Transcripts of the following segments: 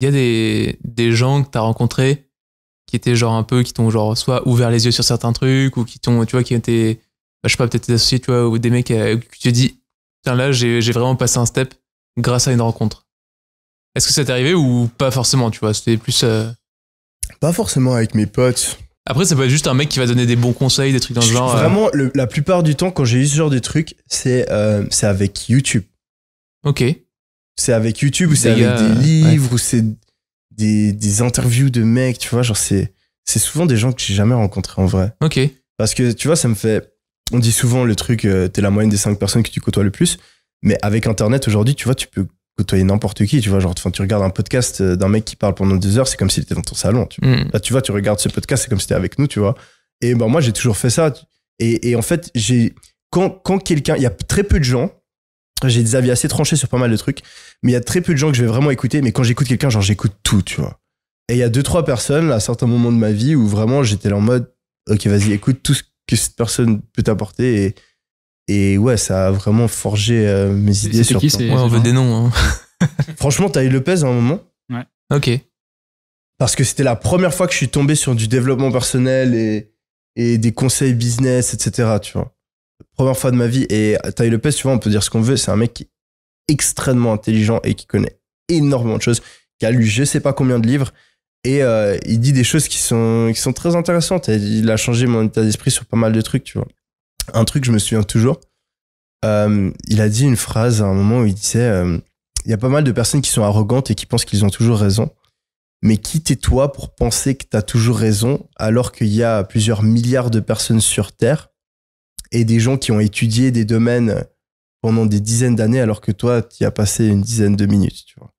il y a des, gens que t'as rencontrés qui étaient genre un peu, qui t'ont genre soit ouvert les yeux sur certains trucs ou qui t'ont, tu vois, qui étaient, bah, je sais pas, peut-être des associés, tu vois, ou des mecs qui te tiens là, j'ai vraiment passé un step grâce à une rencontre. Est-ce que ça t'est arrivé ou pas forcément, tu vois C'était plus. Euh pas forcément avec mes potes. Après, ça peut être juste un mec qui va donner des bons conseils, des trucs dans euh le genre. Vraiment, la plupart du temps, quand j'ai eu ce genre de trucs, c'est euh, avec YouTube. Ok c'est avec YouTube ou c'est avec des livres ou c'est des, interviews de mecs, tu vois, genre c'est c'est souvent des gens que j'ai jamais rencontrés en vrai. OK. Parce que tu vois, ça me fait on dit souvent le truc tu euh, t'es la moyenne des cinq personnes que tu côtoies le plus, mais avec internet aujourd'hui, tu vois, tu peux côtoyer n'importe qui, tu vois, genre tu regardes un podcast euh, d'un mec qui parle pendant deux heures, c'est comme s'il était dans ton salon, hmm. tu vois. tu regardes ce podcast, c'est comme si t'étais avec nous, tu vois. Et ben moi, j'ai toujours fait ça et, et en fait, j'ai quand quand quelqu'un, il y a très peu de gens j'ai des avis assez tranchés sur pas mal de trucs, mais il y a très peu de gens que je vais vraiment écouter, mais quand j'écoute quelqu'un, genre j'écoute tout, tu vois. Et il y a deux, trois personnes, à certains moments de ma vie, où vraiment j'étais là en mode, ok, vas-y, écoute tout ce que cette personne peut t'apporter et, et ouais, ça a vraiment forgé euh, mes idées sur qui, ouais, on veut des noms. franchement Franchement, t'as eu Lopez à un moment. Ouais. Ok. Parce que c'était la première fois que je suis tombé sur du développement personnel et, et des conseils business, etc. Tu vois première fois de ma vie. Et Tai Lopez, tu vois, on peut dire ce qu'on veut, c'est un mec extrêmement intelligent et qui connaît énormément de choses, qui a lu je sais pas combien de livres. Et euh, il dit des choses qui sont, qui sont très intéressantes. il a changé mon état d'esprit sur pas mal de trucs, tu vois. Un truc, je me souviens toujours. Euh, il a dit une phrase à un moment où il disait euh, Il y a pas mal de personnes qui sont arrogantes et qui pensent qu'ils ont toujours raison. Mais qui toi pour penser que tu as toujours raison alors qu'il y a plusieurs milliards de personnes sur Terre et des gens qui ont étudié des domaines pendant des dizaines d'années alors que toi, tu as passé une dizaine de minutes, tu vois.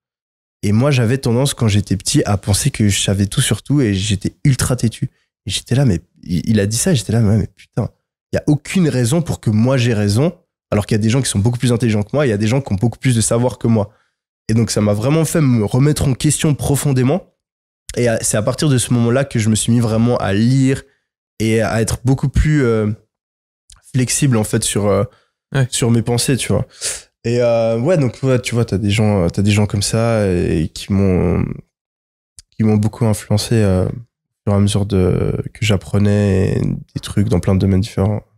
Et moi, j'avais tendance, quand j'étais petit, à penser que je savais tout sur tout et j'étais ultra têtu. Et j'étais là, mais il a dit ça, j'étais là, mais, putain, il n'y a aucune raison pour que moi j'ai raison, alors qu'il y a des gens qui sont beaucoup plus intelligents que moi, il y a des gens qui ont beaucoup plus de savoir que moi. Et donc, ça m'a vraiment fait me remettre en question profondément. Et c'est à partir de ce moment-là que je me suis mis vraiment à lire et à être beaucoup plus. Euh, flexible en fait sur euh, sur mes pensées, tu vois. Et euh, ouais, donc tu vois, t'as des gens, euh, as des gens comme ça et, qui m'ont m'ont beaucoup influencé au fur à mesure de que j'apprenais des trucs dans plein de domaines différents.